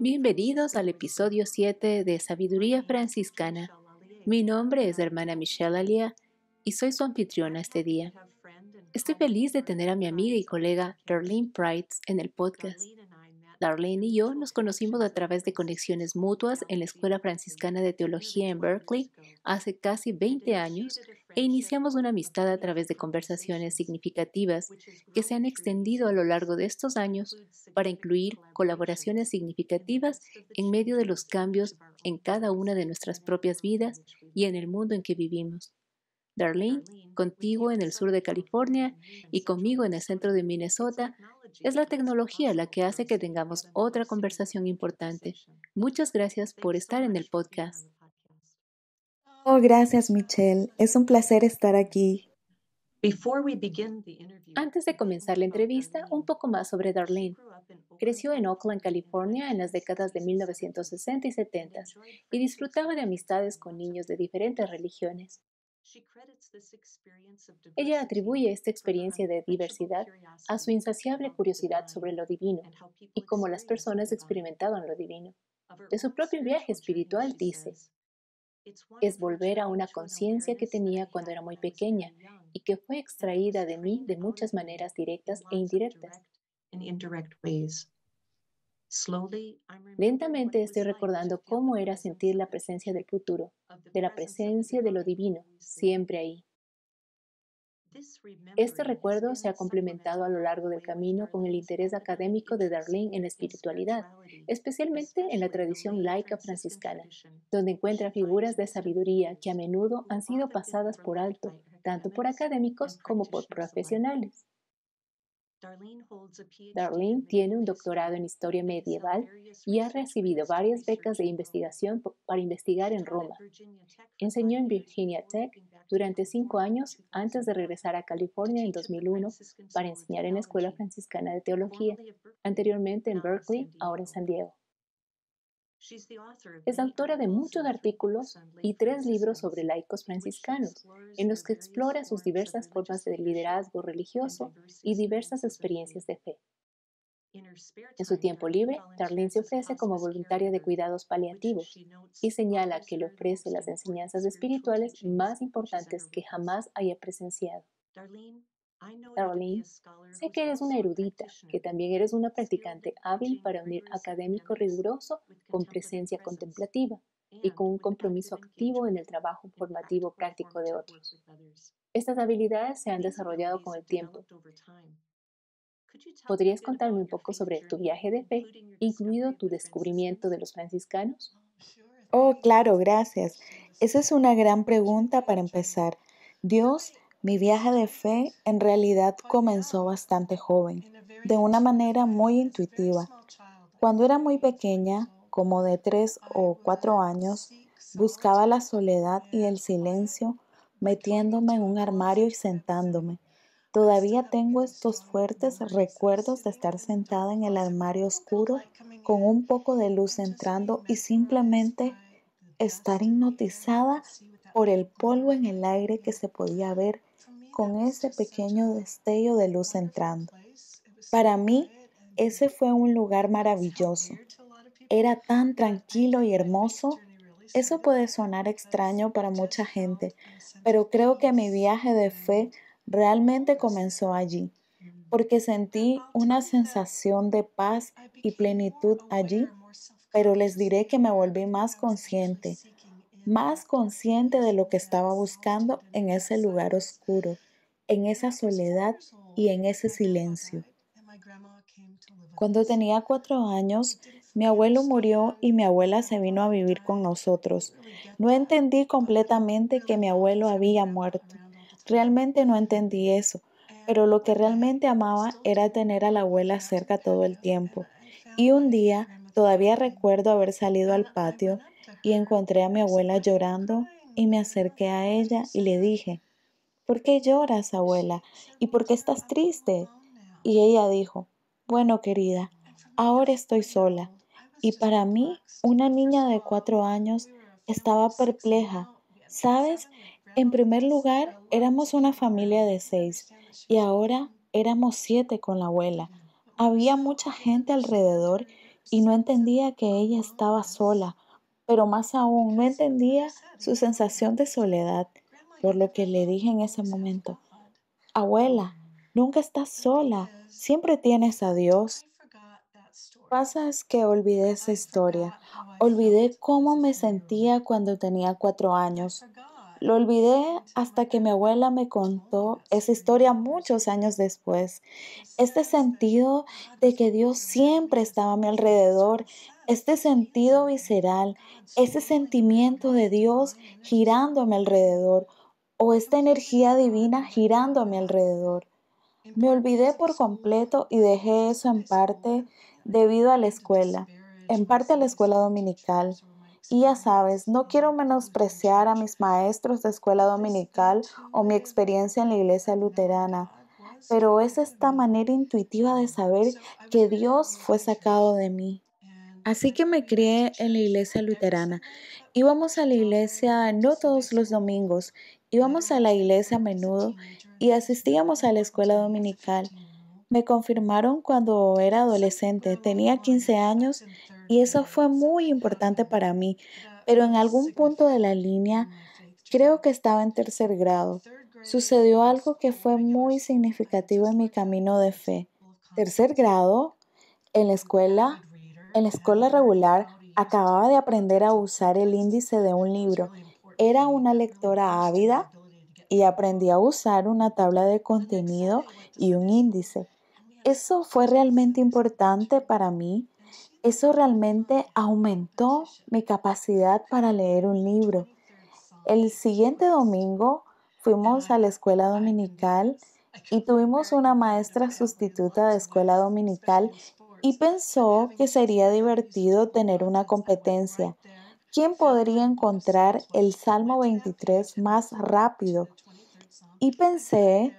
Bienvenidos al episodio 7 de Sabiduría Franciscana. Mi nombre es hermana Michelle Alia y soy su anfitriona este día. Estoy feliz de tener a mi amiga y colega Darlene Price en el podcast. Darlene y yo nos conocimos a través de conexiones mutuas en la Escuela Franciscana de Teología en Berkeley hace casi 20 años e iniciamos una amistad a través de conversaciones significativas que se han extendido a lo largo de estos años para incluir colaboraciones significativas en medio de los cambios en cada una de nuestras propias vidas y en el mundo en que vivimos. Darlene, contigo en el sur de California y conmigo en el centro de Minnesota, es la tecnología la que hace que tengamos otra conversación importante. Muchas gracias por estar en el podcast. Oh, gracias Michelle. Es un placer estar aquí. Antes de comenzar la oh, entrevista, un poco más sobre Darlene. Creció en Oakland, California, en las décadas de 1960 y 70 y disfrutaba de amistades con niños de diferentes religiones. Ella atribuye esta experiencia de diversidad a su insaciable curiosidad sobre lo divino y cómo las personas experimentaban lo divino. De su propio viaje espiritual dice, es volver a una conciencia que tenía cuando era muy pequeña y que fue extraída de mí de muchas maneras directas e indirectas. Lentamente estoy recordando cómo era sentir la presencia del futuro, de la presencia de lo divino, siempre ahí. Este recuerdo se ha complementado a lo largo del camino con el interés académico de Darlene en la espiritualidad, especialmente en la tradición laica franciscana, donde encuentra figuras de sabiduría que a menudo han sido pasadas por alto, tanto por académicos como por profesionales. Darlene tiene un doctorado en historia medieval y ha recibido varias becas de investigación para investigar en Roma. Enseñó en Virginia Tech durante cinco años antes de regresar a California en 2001 para enseñar en la Escuela Franciscana de Teología, anteriormente en Berkeley, ahora en San Diego. Es autora de muchos artículos y tres libros sobre laicos franciscanos, en los que explora sus diversas formas de liderazgo religioso y diversas experiencias de fe. En su tiempo libre, Darlene se ofrece como voluntaria de cuidados paliativos y señala que le ofrece las enseñanzas espirituales más importantes que jamás haya presenciado. Caroline, sé que eres una erudita, que también eres una practicante hábil para unir académico riguroso con presencia contemplativa y con un compromiso activo en el trabajo formativo práctico de otros. Estas habilidades se han desarrollado con el tiempo. ¿Podrías contarme un poco sobre tu viaje de fe, incluido tu descubrimiento de los franciscanos? Oh, oh claro, gracias. Esa es una gran pregunta para empezar. Dios mi viaje de fe en realidad comenzó bastante joven, de una manera muy intuitiva. Cuando era muy pequeña, como de tres o cuatro años, buscaba la soledad y el silencio metiéndome en un armario y sentándome. Todavía tengo estos fuertes recuerdos de estar sentada en el armario oscuro con un poco de luz entrando y simplemente estar hipnotizada por el polvo en el aire que se podía ver con ese pequeño destello de luz entrando. Para mí, ese fue un lugar maravilloso. Era tan tranquilo y hermoso. Eso puede sonar extraño para mucha gente, pero creo que mi viaje de fe realmente comenzó allí, porque sentí una sensación de paz y plenitud allí, pero les diré que me volví más consciente, más consciente de lo que estaba buscando en ese lugar oscuro en esa soledad y en ese silencio. Cuando tenía cuatro años, mi abuelo murió y mi abuela se vino a vivir con nosotros. No entendí completamente que mi abuelo había muerto. Realmente no entendí eso, pero lo que realmente amaba era tener a la abuela cerca todo el tiempo. Y un día, todavía recuerdo haber salido al patio y encontré a mi abuela llorando y me acerqué a ella y le dije, ¿por qué lloras, abuela? ¿Y por qué estás triste? Y ella dijo, bueno, querida, ahora estoy sola. Y para mí, una niña de cuatro años estaba perpleja. ¿Sabes? En primer lugar, éramos una familia de seis y ahora éramos siete con la abuela. Había mucha gente alrededor y no entendía que ella estaba sola, pero más aún no entendía su sensación de soledad por lo que le dije en ese momento, abuela, nunca estás sola, siempre tienes a Dios. que pasa es que olvidé esa historia, olvidé cómo me sentía cuando tenía cuatro años. Lo olvidé hasta que mi abuela me contó esa historia muchos años después. Este sentido de que Dios siempre estaba a mi alrededor, este sentido visceral, ese sentimiento de Dios girando a mi alrededor, o esta energía divina girando a mi alrededor. Me olvidé por completo y dejé eso en parte debido a la escuela, en parte a la escuela dominical. Y ya sabes, no quiero menospreciar a mis maestros de escuela dominical o mi experiencia en la iglesia luterana, pero es esta manera intuitiva de saber que Dios fue sacado de mí. Así que me crié en la iglesia luterana. Íbamos a la iglesia no todos los domingos Íbamos a la iglesia a menudo y asistíamos a la escuela dominical. Me confirmaron cuando era adolescente, tenía 15 años y eso fue muy importante para mí, pero en algún punto de la línea, creo que estaba en tercer grado, sucedió algo que fue muy significativo en mi camino de fe. Tercer grado, en la escuela, en la escuela regular, acababa de aprender a usar el índice de un libro era una lectora ávida y aprendí a usar una tabla de contenido y un índice. Eso fue realmente importante para mí. Eso realmente aumentó mi capacidad para leer un libro. El siguiente domingo fuimos a la escuela dominical y tuvimos una maestra sustituta de escuela dominical y pensó que sería divertido tener una competencia. ¿Quién podría encontrar el Salmo 23 más rápido? Y pensé,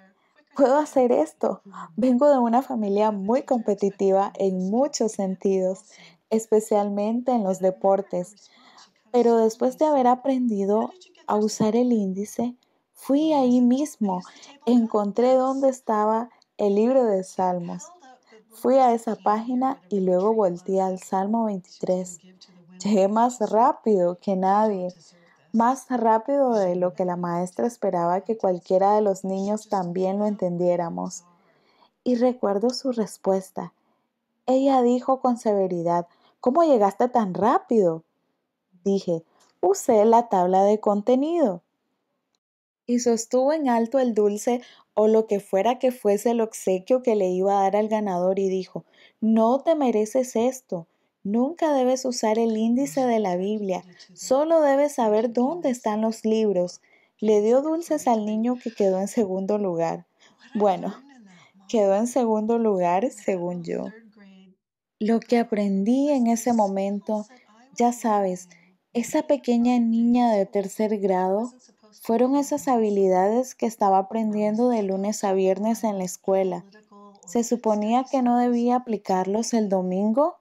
puedo hacer esto. Vengo de una familia muy competitiva en muchos sentidos, especialmente en los deportes. Pero después de haber aprendido a usar el índice, fui ahí mismo, encontré dónde estaba el libro de Salmos. Fui a esa página y luego volteé al Salmo 23. Llegué más rápido que nadie, más rápido de lo que la maestra esperaba que cualquiera de los niños también lo entendiéramos. Y recuerdo su respuesta. Ella dijo con severidad, ¿Cómo llegaste tan rápido? Dije, usé la tabla de contenido. Y sostuvo en alto el dulce o lo que fuera que fuese el obsequio que le iba a dar al ganador y dijo, no te mereces esto, Nunca debes usar el índice de la Biblia, solo debes saber dónde están los libros. Le dio dulces al niño que quedó en segundo lugar. Bueno, quedó en segundo lugar según yo. Lo que aprendí en ese momento, ya sabes, esa pequeña niña de tercer grado fueron esas habilidades que estaba aprendiendo de lunes a viernes en la escuela. Se suponía que no debía aplicarlos el domingo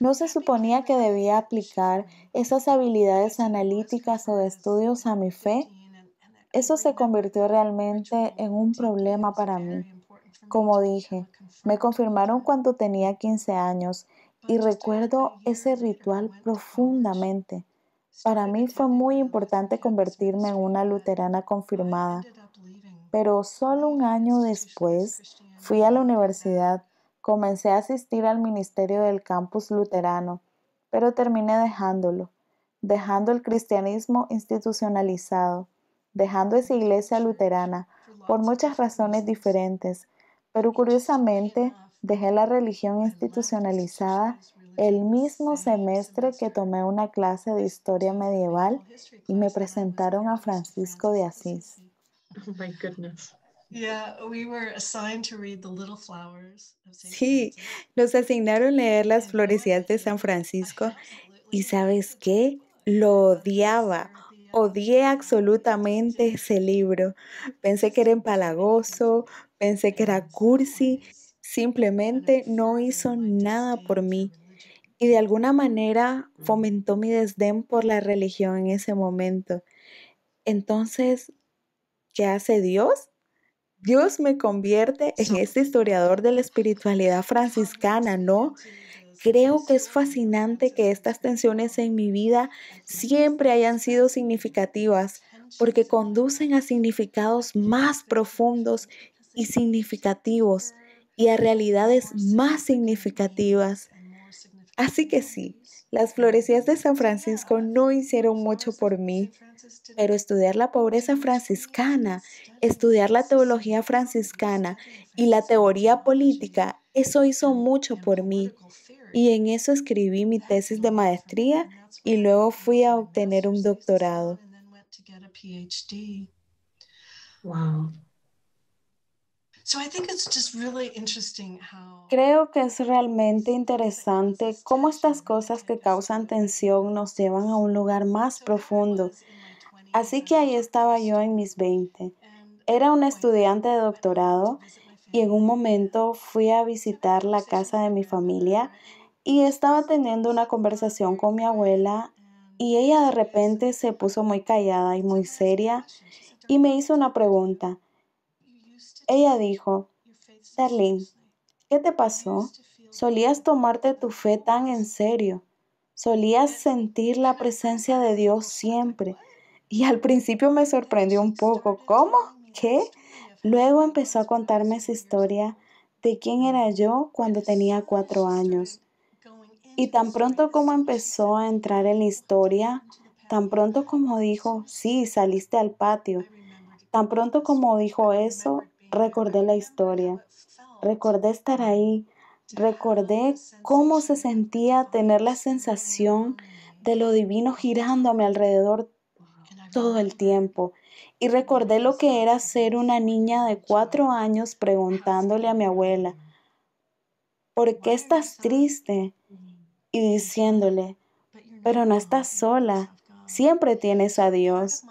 no se suponía que debía aplicar esas habilidades analíticas o de estudios a mi fe. Eso se convirtió realmente en un problema para mí. Como dije, me confirmaron cuando tenía 15 años y recuerdo ese ritual profundamente. Para mí fue muy importante convertirme en una luterana confirmada, pero solo un año después fui a la universidad Comencé a asistir al ministerio del campus luterano, pero terminé dejándolo, dejando el cristianismo institucionalizado, dejando esa iglesia luterana por muchas razones diferentes, pero curiosamente dejé la religión institucionalizada el mismo semestre que tomé una clase de historia medieval y me presentaron a Francisco de Asís. Oh my goodness sí, nos asignaron leer las florecillas de San Francisco y sabes qué, lo odiaba. Odié absolutamente ese libro. Pensé que era empalagoso, pensé que era cursi, simplemente no hizo nada por mí y de alguna manera mm. fomentó mi desdén por la religión en ese momento. Entonces, ¿qué hace Dios? Dios me convierte en este historiador de la espiritualidad franciscana, ¿no? Creo que es fascinante que estas tensiones en mi vida siempre hayan sido significativas porque conducen a significados más profundos y significativos y a realidades más significativas. Así que sí, las florecillas de San Francisco no hicieron mucho por mí, pero estudiar la pobreza franciscana, estudiar la teología franciscana y la teoría política, eso hizo mucho por mí. Y en eso escribí mi tesis de maestría y luego fui a obtener un doctorado. Wow. Creo que es realmente interesante cómo estas cosas que causan tensión nos llevan a un lugar más profundo. Así que ahí estaba yo en mis 20. Era una estudiante de doctorado y en un momento fui a visitar la casa de mi familia y estaba teniendo una conversación con mi abuela y ella de repente se puso muy callada y muy seria y me hizo una pregunta. Ella dijo, Darlene, ¿qué te pasó? Solías tomarte tu fe tan en serio. Solías sentir la presencia de Dios siempre. Y al principio me sorprendió un poco. ¿Cómo? ¿Qué? Luego empezó a contarme su historia de quién era yo cuando tenía cuatro años. Y tan pronto como empezó a entrar en la historia, tan pronto como dijo, sí, saliste al patio, tan pronto como dijo eso, recordé la historia, recordé estar ahí, recordé cómo se sentía tener la sensación de lo divino girando a mi alrededor todo el tiempo. Y recordé lo que era ser una niña de cuatro años preguntándole a mi abuela, ¿por qué estás triste? Y diciéndole, pero no estás sola, siempre tienes a Dios.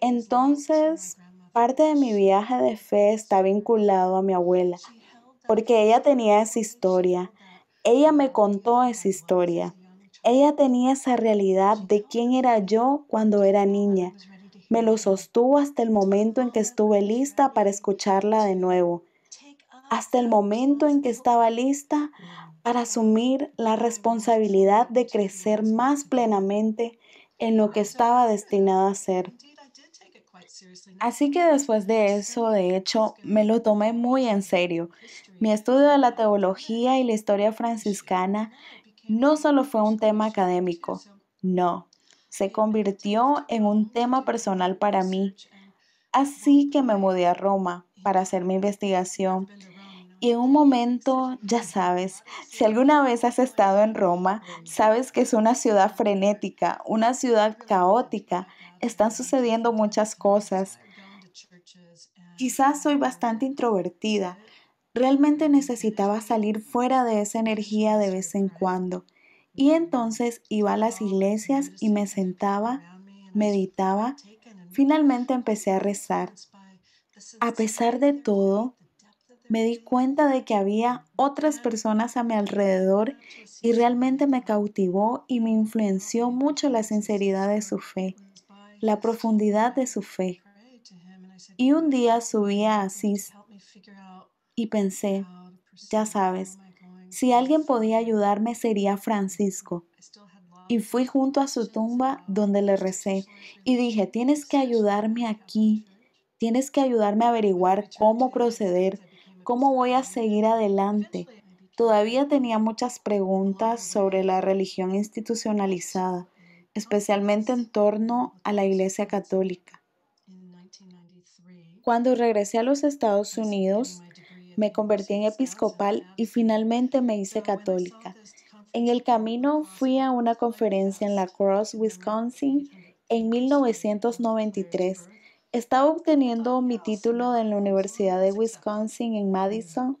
Entonces parte de mi viaje de fe está vinculado a mi abuela, porque ella tenía esa historia, ella me contó esa historia, ella tenía esa realidad de quién era yo cuando era niña. Me lo sostuvo hasta el momento en que estuve lista para escucharla de nuevo, hasta el momento en que estaba lista para asumir la responsabilidad de crecer más plenamente en lo que estaba destinada a ser. Así que después de eso, de hecho, me lo tomé muy en serio. Mi estudio de la teología y la historia franciscana no solo fue un tema académico, no, se convirtió en un tema personal para mí. Así que me mudé a Roma para hacer mi investigación. Y en un momento, ya sabes, si alguna vez has estado en Roma, sabes que es una ciudad frenética, una ciudad caótica, están sucediendo muchas cosas. Quizás soy bastante introvertida. Realmente necesitaba salir fuera de esa energía de vez en cuando. Y entonces iba a las iglesias y me sentaba, meditaba. Finalmente empecé a rezar. A pesar de todo, me di cuenta de que había otras personas a mi alrededor y realmente me cautivó y me influenció mucho la sinceridad de su fe la profundidad de su fe. Y un día subí a Asís y pensé, ya sabes, si alguien podía ayudarme sería Francisco. Y fui junto a su tumba donde le recé y dije, tienes que ayudarme aquí, tienes que ayudarme a averiguar cómo proceder, cómo voy a seguir adelante. Todavía tenía muchas preguntas sobre la religión institucionalizada especialmente en torno a la Iglesia Católica. Cuando regresé a los Estados Unidos, me convertí en episcopal y finalmente me hice católica. En el camino fui a una conferencia en La Crosse, Wisconsin, en 1993. Estaba obteniendo mi título en la Universidad de Wisconsin en Madison.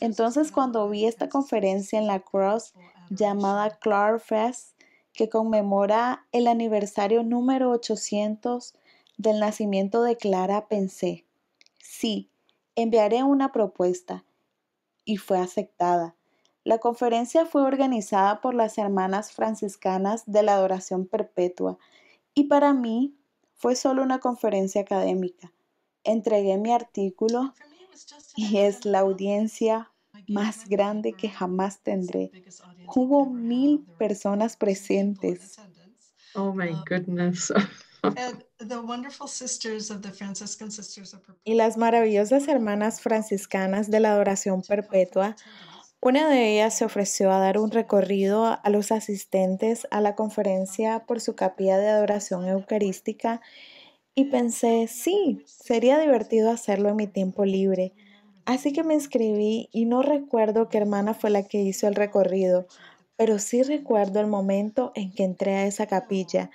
Entonces, cuando vi esta conferencia en La Crosse llamada Clark Fest, que conmemora el aniversario número 800 del nacimiento de Clara, pensé, sí, enviaré una propuesta. Y fue aceptada. La conferencia fue organizada por las hermanas franciscanas de la Adoración Perpetua y para mí fue solo una conferencia académica. Entregué mi artículo y es la audiencia más grande que jamás tendré. Hubo mil personas presentes. Oh my goodness. y las maravillosas hermanas franciscanas de la adoración perpetua, una de ellas se ofreció a dar un recorrido a los asistentes a la conferencia por su capilla de adoración eucarística y pensé, sí, sería divertido hacerlo en mi tiempo libre. Así que me inscribí y no recuerdo qué hermana fue la que hizo el recorrido, pero sí recuerdo el momento en que entré a esa capilla.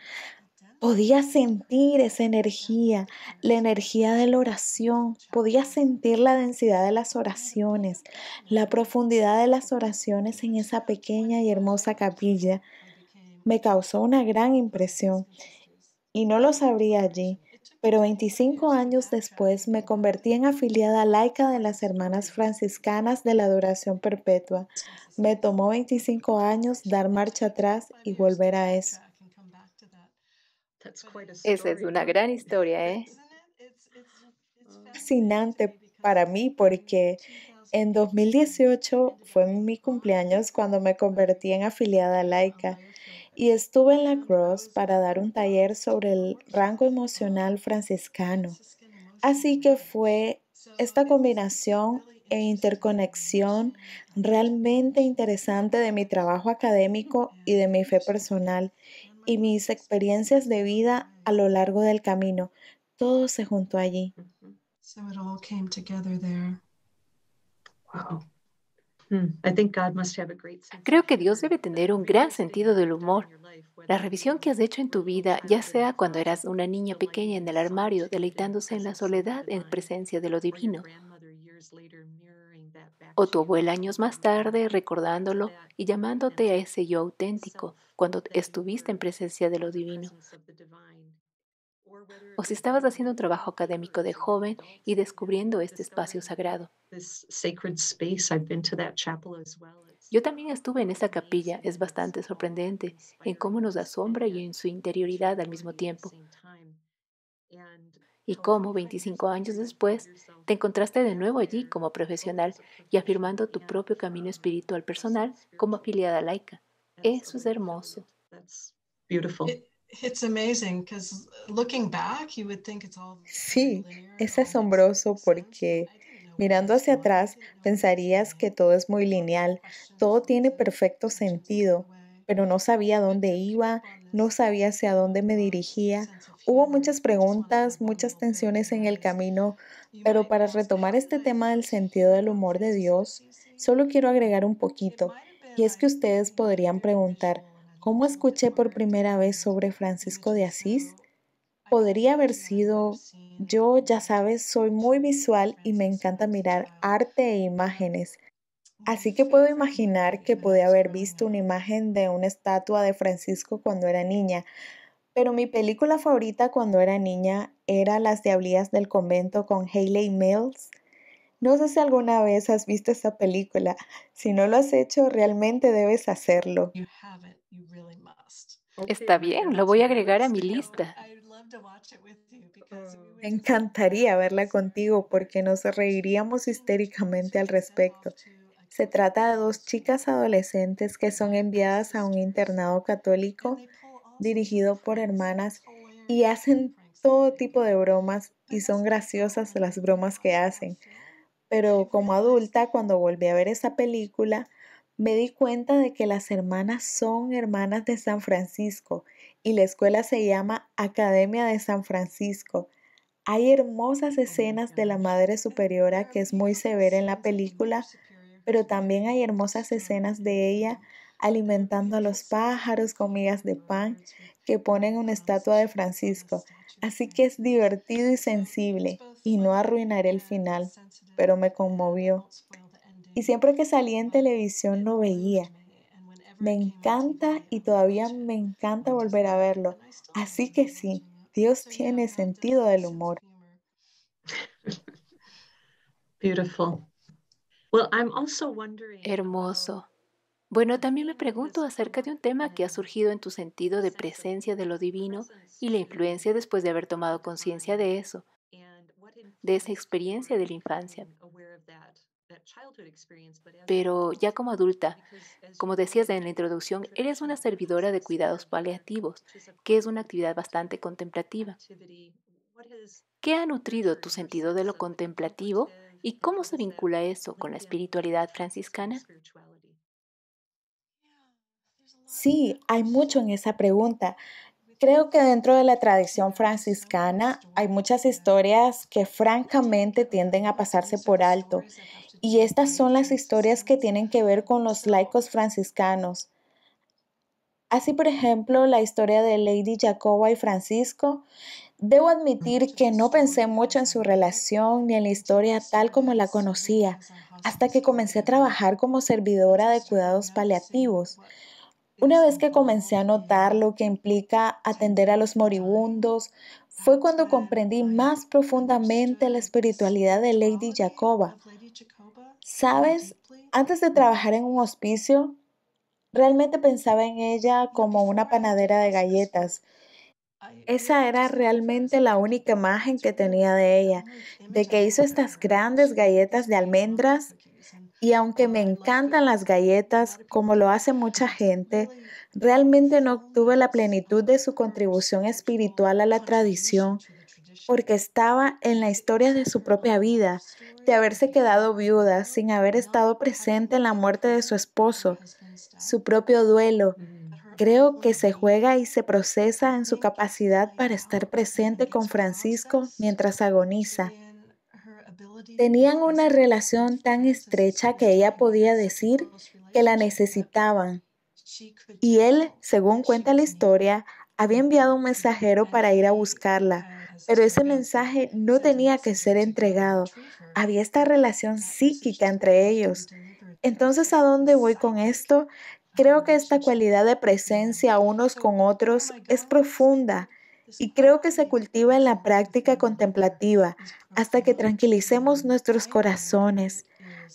Podía sentir esa energía, la energía de la oración, podía sentir la densidad de las oraciones, la profundidad de las oraciones en esa pequeña y hermosa capilla. Me causó una gran impresión y no lo sabría allí, pero 25 años después me convertí en afiliada laica de las Hermanas Franciscanas de la Adoración Perpetua. Me tomó 25 años dar marcha atrás y volver a eso. Esa es una gran historia, ¿eh? Fascinante para mí porque en 2018 fue mi cumpleaños cuando me convertí en afiliada laica y estuve en La cruz para dar un taller sobre el rango emocional franciscano. Así que fue esta combinación e interconexión realmente interesante de mi trabajo académico y de mi fe personal y mis experiencias de vida a lo largo del camino. Todo se juntó allí. Hmm, Creo que Dios debe tener un gran sentido del humor. La revisión que has hecho en tu vida, ya sea cuando eras una niña pequeña en el armario, deleitándose en la soledad en presencia de lo divino, o tu abuela años más tarde recordándolo y llamándote a ese yo auténtico cuando estuviste en presencia de lo divino o si estabas haciendo un trabajo académico de joven y descubriendo este espacio sagrado. Yo también estuve en esa capilla, es bastante sorprendente en cómo nos asombra y en su interioridad al mismo tiempo. Y cómo 25 años después te encontraste de nuevo allí como profesional y afirmando tu propio camino espiritual personal como afiliada laica. Eso es hermoso. Sí, es asombroso porque mirando hacia atrás pensarías que todo es muy lineal, todo tiene perfecto sentido, pero no sabía dónde iba, no sabía hacia dónde me dirigía. Hubo muchas preguntas, muchas tensiones en el camino, pero para retomar este tema del sentido del humor de Dios, solo quiero agregar un poquito, y es que ustedes podrían preguntar, ¿Cómo escuché por primera vez sobre Francisco de Asís? Podría haber sido, yo ya sabes, soy muy visual y me encanta mirar arte e imágenes. Así que puedo imaginar que pude haber visto una imagen de una estatua de Francisco cuando era niña, pero mi película favorita cuando era niña era Las Diablías del Convento con Hayley Mills. No sé si alguna vez has visto esa película. Si no lo has hecho, realmente debes hacerlo. Está bien, lo voy a agregar a mi lista. Me mm. encantaría verla contigo porque nos reiríamos histéricamente al respecto. Se trata de dos chicas adolescentes que son enviadas a un internado católico dirigido por hermanas y hacen todo tipo de bromas y son graciosas las bromas que hacen. Pero como adulta, cuando volví a ver esa película, me di cuenta de que las hermanas son hermanas de San Francisco y la escuela se llama Academia de San Francisco. Hay hermosas escenas de la Madre Superiora que es muy severa en la película, pero también hay hermosas escenas de ella alimentando a los pájaros con migas de pan que ponen una estatua de Francisco. Así que es divertido y sensible, y no arruinaré el final, pero me conmovió. Y siempre que salía en televisión lo veía. Me encanta y todavía me encanta volver a verlo. Así que sí, Dios tiene sentido del humor. Beautiful. Hermoso. Bueno, también me pregunto acerca de un tema que ha surgido en tu sentido de presencia de lo divino y la influencia después de haber tomado conciencia de eso, de esa experiencia de la infancia. Pero ya como adulta, como decías en la introducción, eres una servidora de cuidados paliativos, que es una actividad bastante contemplativa. ¿Qué ha nutrido tu sentido de lo contemplativo y cómo se vincula eso con la espiritualidad franciscana? Sí, hay mucho en esa pregunta. Creo que dentro de la tradición franciscana hay muchas historias que francamente tienden a pasarse por alto y estas son las historias que tienen que ver con los laicos franciscanos. Así, por ejemplo, la historia de Lady Jacoba y Francisco. Debo admitir que no pensé mucho en su relación ni en la historia tal como la conocía, hasta que comencé a trabajar como servidora de cuidados paliativos. Una vez que comencé a notar lo que implica atender a los moribundos, fue cuando comprendí más profundamente la espiritualidad de Lady Jacoba, Sabes, antes de trabajar en un hospicio, realmente pensaba en ella como una panadera de galletas. Esa era realmente la única imagen que tenía de ella, de que hizo estas grandes galletas de almendras y aunque me encantan las galletas, como lo hace mucha gente, realmente no obtuve la plenitud de su contribución espiritual a la tradición porque estaba en la historia de su propia vida, de haberse quedado viuda sin haber estado presente en la muerte de su esposo, su propio duelo. Creo que se juega y se procesa en su capacidad para estar presente con Francisco mientras agoniza. Tenían una relación tan estrecha que ella podía decir que la necesitaban. Y él, según cuenta la historia, había enviado un mensajero para ir a buscarla pero ese mensaje no tenía que ser entregado. Había esta relación psíquica entre ellos. Entonces, ¿a dónde voy con esto? Creo que esta cualidad de presencia unos con otros es profunda y creo que se cultiva en la práctica contemplativa hasta que tranquilicemos nuestros corazones,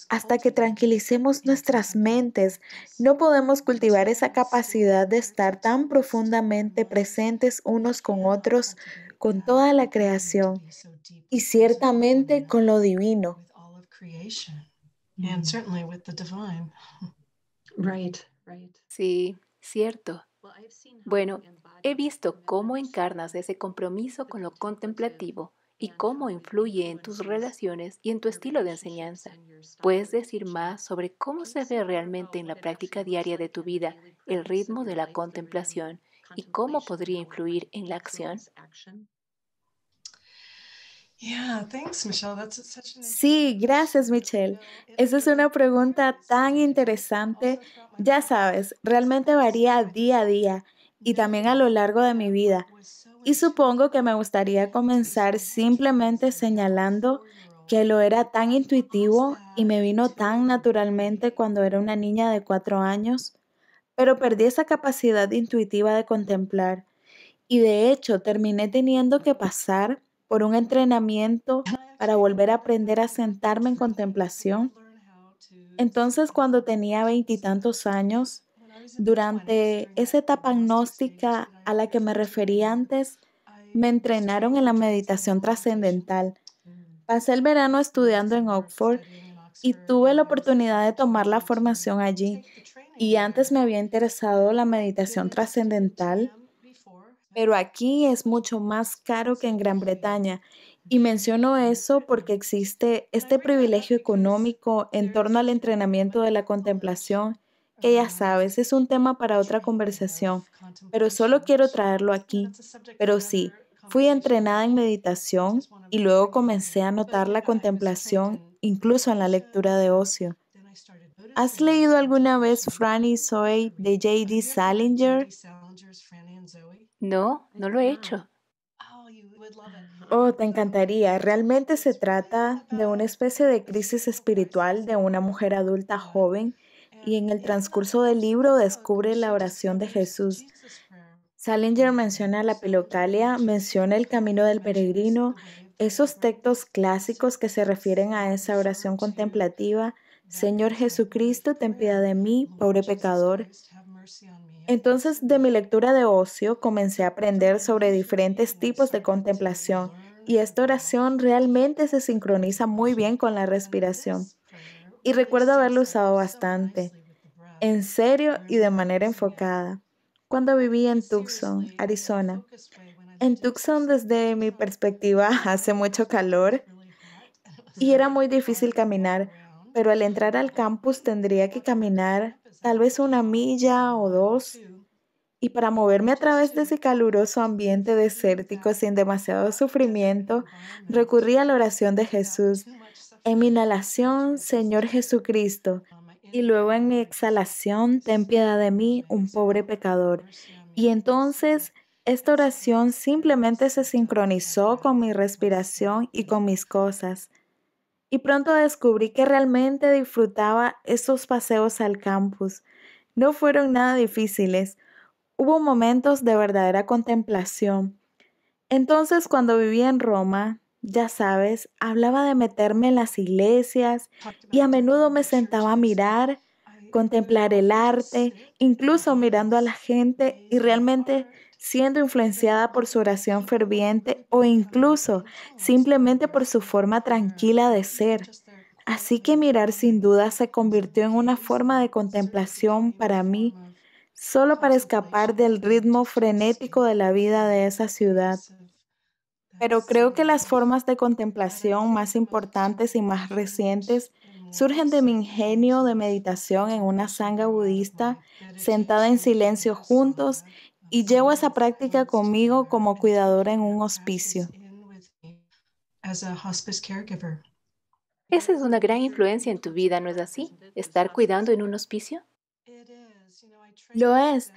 hasta que tranquilicemos nuestras mentes. No podemos cultivar esa capacidad de estar tan profundamente presentes unos con otros con toda la creación y ciertamente con lo divino. Mm. Sí, cierto. Bueno, he visto cómo encarnas ese compromiso con lo contemplativo y cómo influye en tus relaciones y en tu estilo de enseñanza. ¿Puedes decir más sobre cómo se ve realmente en la práctica diaria de tu vida el ritmo de la contemplación y cómo podría influir en la acción? Sí, gracias Michelle. Esa es una pregunta tan interesante. Ya sabes, realmente varía día a día y también a lo largo de mi vida. Y supongo que me gustaría comenzar simplemente señalando que lo era tan intuitivo y me vino tan naturalmente cuando era una niña de cuatro años pero perdí esa capacidad intuitiva de contemplar y de hecho terminé teniendo que pasar por un entrenamiento para volver a aprender a sentarme en contemplación. Entonces, cuando tenía veintitantos años, durante esa etapa agnóstica a la que me referí antes, me entrenaron en la meditación trascendental. Pasé el verano estudiando en Oxford y tuve la oportunidad de tomar la formación allí y antes me había interesado la meditación trascendental, pero aquí es mucho más caro que en Gran Bretaña. Y menciono eso porque existe este privilegio económico en torno al entrenamiento de la contemplación, que ya sabes, es un tema para otra conversación, pero solo quiero traerlo aquí. Pero sí, fui entrenada en meditación y luego comencé a notar la contemplación incluso en la lectura de ocio. ¿Has leído alguna vez Franny Zoe de J.D. Salinger? No, no lo he hecho. Oh, te encantaría. Realmente se trata de una especie de crisis espiritual de una mujer adulta joven y en el transcurso del libro descubre la oración de Jesús. Salinger menciona la pilocalia, menciona el camino del peregrino, esos textos clásicos que se refieren a esa oración contemplativa Señor Jesucristo, ten piedad de mí, pobre pecador. Entonces, de mi lectura de ocio, comencé a aprender sobre diferentes tipos de contemplación y esta oración realmente se sincroniza muy bien con la respiración. Y recuerdo haberlo usado bastante, en serio y de manera enfocada, cuando vivía en Tucson, Arizona. En Tucson, desde mi perspectiva, hace mucho calor y era muy difícil caminar pero al entrar al campus tendría que caminar tal vez una milla o dos. Y para moverme a través de ese caluroso ambiente desértico sin demasiado sufrimiento, recurrí a la oración de Jesús. En mi inhalación, Señor Jesucristo, y luego en mi exhalación, ten piedad de mí, un pobre pecador. Y entonces esta oración simplemente se sincronizó con mi respiración y con mis cosas y pronto descubrí que realmente disfrutaba esos paseos al campus. No fueron nada difíciles, hubo momentos de verdadera contemplación. Entonces cuando vivía en Roma, ya sabes, hablaba de meterme en las iglesias y a menudo me sentaba a mirar, contemplar el arte, incluso mirando a la gente y realmente siendo influenciada por su oración ferviente o incluso simplemente por su forma tranquila de ser. Así que mirar sin duda se convirtió en una forma de contemplación para mí, solo para escapar del ritmo frenético de la vida de esa ciudad. Pero creo que las formas de contemplación más importantes y más recientes surgen de mi ingenio de meditación en una sanga budista, sentada en silencio juntos y llevo esa práctica conmigo como cuidadora en un hospicio. Esa es una gran influencia en tu vida, ¿no es así? Estar cuidando en un hospicio. Lo es.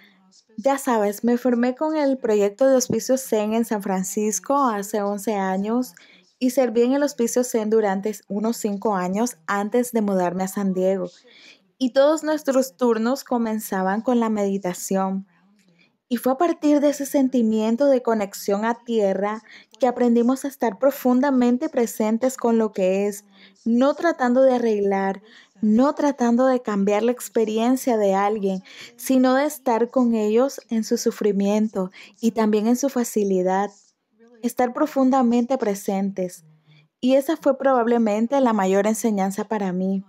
Ya sabes, me formé con el proyecto de Hospicio Zen en San Francisco hace 11 años y serví en el Hospicio Zen durante unos 5 años antes de mudarme a San Diego. Y todos nuestros turnos comenzaban con la meditación. Y fue a partir de ese sentimiento de conexión a tierra que aprendimos a estar profundamente presentes con lo que es, no tratando de arreglar, no tratando de cambiar la experiencia de alguien, sino de estar con ellos en su sufrimiento y también en su facilidad, estar profundamente presentes. Y esa fue probablemente la mayor enseñanza para mí.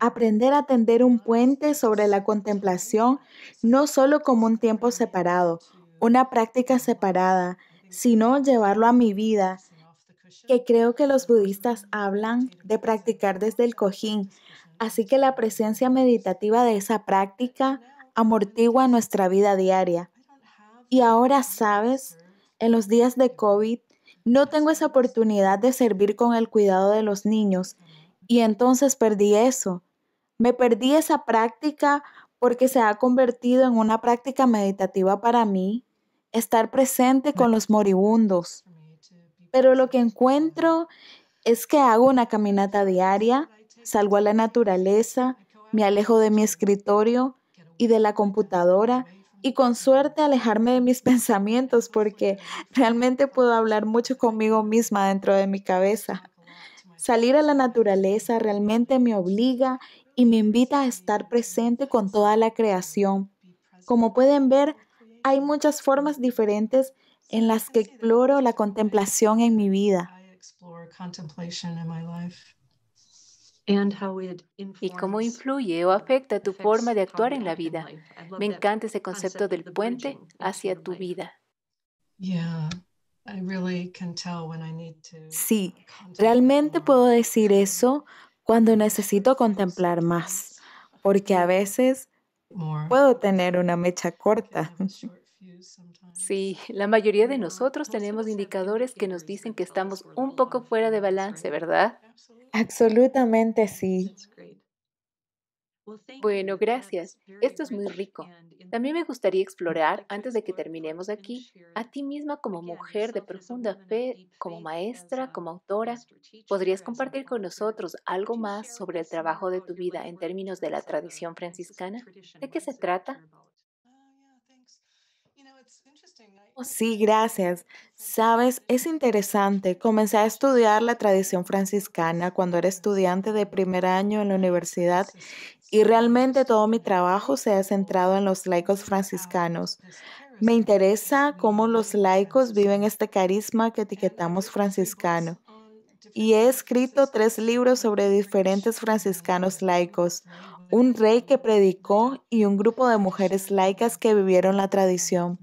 Aprender a tender un puente sobre la contemplación no solo como un tiempo separado, una práctica separada, sino llevarlo a mi vida, que creo que los budistas hablan de practicar desde el cojín, así que la presencia meditativa de esa práctica amortigua nuestra vida diaria. Y ahora sabes, en los días de COVID no tengo esa oportunidad de servir con el cuidado de los niños, y entonces perdí eso. Me perdí esa práctica porque se ha convertido en una práctica meditativa para mí, estar presente con los moribundos. Pero lo que encuentro es que hago una caminata diaria, salgo a la naturaleza, me alejo de mi escritorio y de la computadora y con suerte alejarme de mis pensamientos porque realmente puedo hablar mucho conmigo misma dentro de mi cabeza. Salir a la naturaleza realmente me obliga y me invita a estar presente con toda la creación. Como pueden ver, hay muchas formas diferentes en las que exploro la contemplación en mi vida. Y cómo influye o afecta tu forma de actuar en la vida. Me encanta ese concepto del puente hacia tu vida. Sí, realmente puedo decir eso cuando necesito contemplar más, porque a veces puedo tener una mecha corta. Sí, la mayoría de nosotros tenemos indicadores que nos dicen que estamos un poco fuera de balance, ¿verdad? Absolutamente sí. Bueno, gracias. Esto es muy rico. También me gustaría explorar, antes de que terminemos aquí, a ti misma como mujer de profunda fe, como maestra, como autora. ¿Podrías compartir con nosotros algo más sobre el trabajo de tu vida en términos de la tradición franciscana? ¿De qué se trata? Ah, oh, sí, gracias. Sabes, es interesante. Comencé a estudiar la tradición franciscana cuando era estudiante de primer año en la universidad y realmente todo mi trabajo se ha centrado en los laicos franciscanos. Me interesa cómo los laicos viven este carisma que etiquetamos franciscano. Y he escrito tres libros sobre diferentes franciscanos laicos, un rey que predicó y un grupo de mujeres laicas que vivieron la tradición.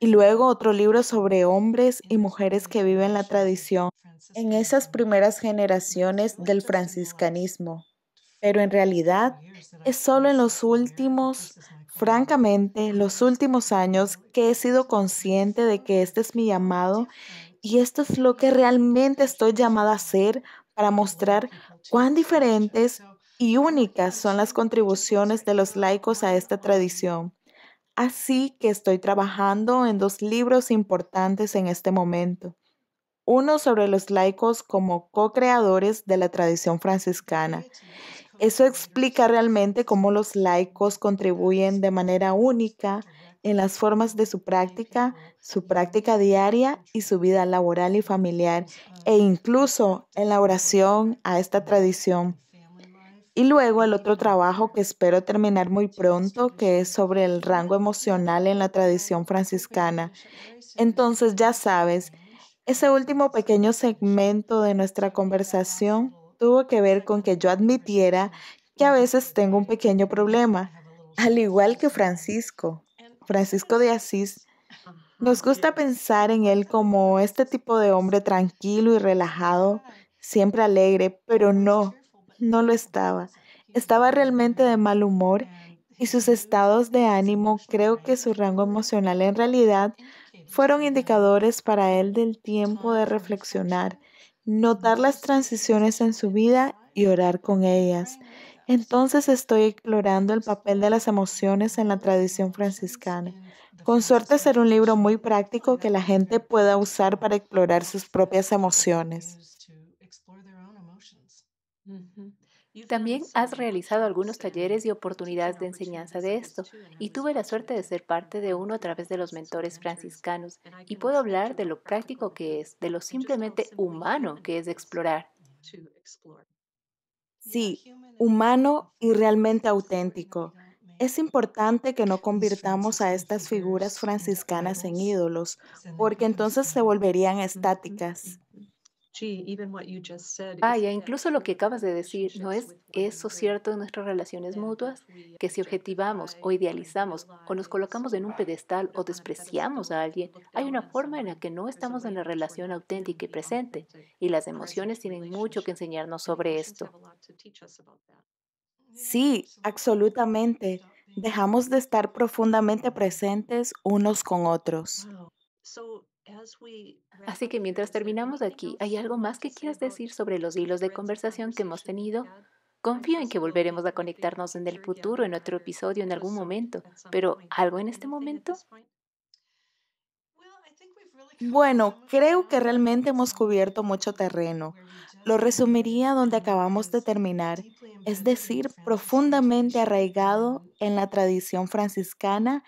Y luego otro libro sobre hombres y mujeres que viven la tradición en esas primeras generaciones del franciscanismo pero en realidad es solo en los últimos, francamente, los últimos años que he sido consciente de que este es mi llamado y esto es lo que realmente estoy llamada a hacer para mostrar cuán diferentes y únicas son las contribuciones de los laicos a esta tradición. Así que estoy trabajando en dos libros importantes en este momento. Uno sobre los laicos como co-creadores de la tradición franciscana eso explica realmente cómo los laicos contribuyen de manera única en las formas de su práctica, su práctica diaria y su vida laboral y familiar, e incluso en la oración a esta tradición. Y luego el otro trabajo que espero terminar muy pronto, que es sobre el rango emocional en la tradición franciscana. Entonces, ya sabes, ese último pequeño segmento de nuestra conversación tuvo que ver con que yo admitiera que a veces tengo un pequeño problema, al igual que Francisco. Francisco de Asís, nos gusta pensar en él como este tipo de hombre tranquilo y relajado, siempre alegre, pero no, no lo estaba. Estaba realmente de mal humor y sus estados de ánimo, creo que su rango emocional en realidad fueron indicadores para él del tiempo de reflexionar notar las transiciones en su vida y orar con ellas. Entonces estoy explorando el papel de las emociones en la tradición franciscana. Con suerte será un libro muy práctico que la gente pueda usar para explorar sus propias emociones. También has realizado algunos talleres y oportunidades de enseñanza de esto, y tuve la suerte de ser parte de uno a través de los mentores franciscanos, y puedo hablar de lo práctico que es, de lo simplemente humano que es explorar. Sí, humano y realmente auténtico. Es importante que no convirtamos a estas figuras franciscanas en ídolos, porque entonces se volverían estáticas. Vaya, incluso lo que acabas de decir, ¿no es eso cierto en nuestras relaciones mutuas? Que si objetivamos o idealizamos o nos colocamos en un uh, pedestal o despreciamos a alguien, hay una forma en la que no estamos en la relación auténtica y presente, y las emociones tienen mucho que enseñarnos sobre esto. Sí, absolutamente. Dejamos de estar profundamente presentes unos con otros. Así que mientras terminamos aquí, ¿hay algo más que quieras decir sobre los hilos de conversación que hemos tenido? Confío en que volveremos a conectarnos en el futuro, en otro episodio, en algún momento, pero ¿algo en este momento? Bueno, creo que realmente hemos cubierto mucho terreno. Lo resumiría donde acabamos de terminar, es decir, profundamente arraigado en la tradición franciscana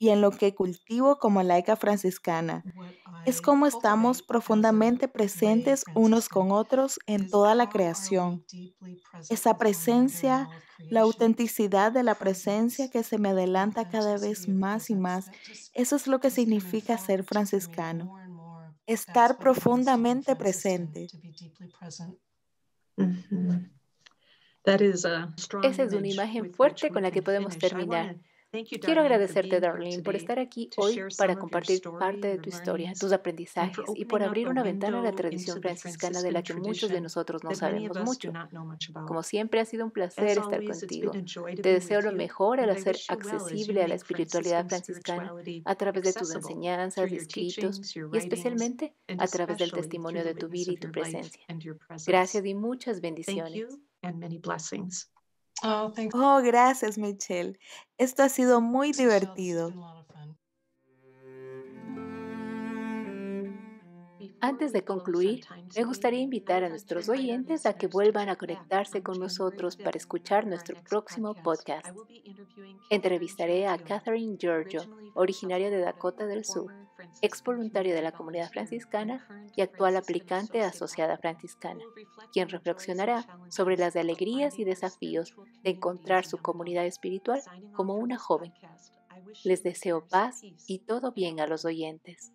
y en lo que cultivo como laica franciscana. Es como oh, estamos profundamente presentes unos con otros en toda la creación. Esa presencia, la autenticidad de la presencia que se me adelanta cada vez más y más, eso es lo que significa ser franciscano. Estar profundamente presente. Esa es una imagen fuerte con la que podemos terminar. Quiero agradecerte, Darlene, por estar aquí hoy para compartir parte de tu historia, tus aprendizajes y por abrir una ventana a la tradición franciscana de la que muchos de nosotros no sabemos mucho. Como siempre, ha sido un placer estar contigo. Te deseo lo mejor al hacer accesible a la espiritualidad franciscana a través de tus enseñanzas, escritos y especialmente a través del testimonio de tu vida y tu presencia. Gracias y muchas bendiciones. Oh, oh, gracias, Michelle. Esto ha sido muy divertido. Antes de concluir, me gustaría invitar a nuestros oyentes a que vuelvan a conectarse con nosotros para escuchar nuestro próximo podcast. Entrevistaré a Catherine Giorgio, originaria de Dakota del Sur, ex voluntario de la comunidad franciscana y actual aplicante asociada franciscana, quien reflexionará sobre las alegrías y desafíos de encontrar su comunidad espiritual como una joven. Les deseo paz y todo bien a los oyentes.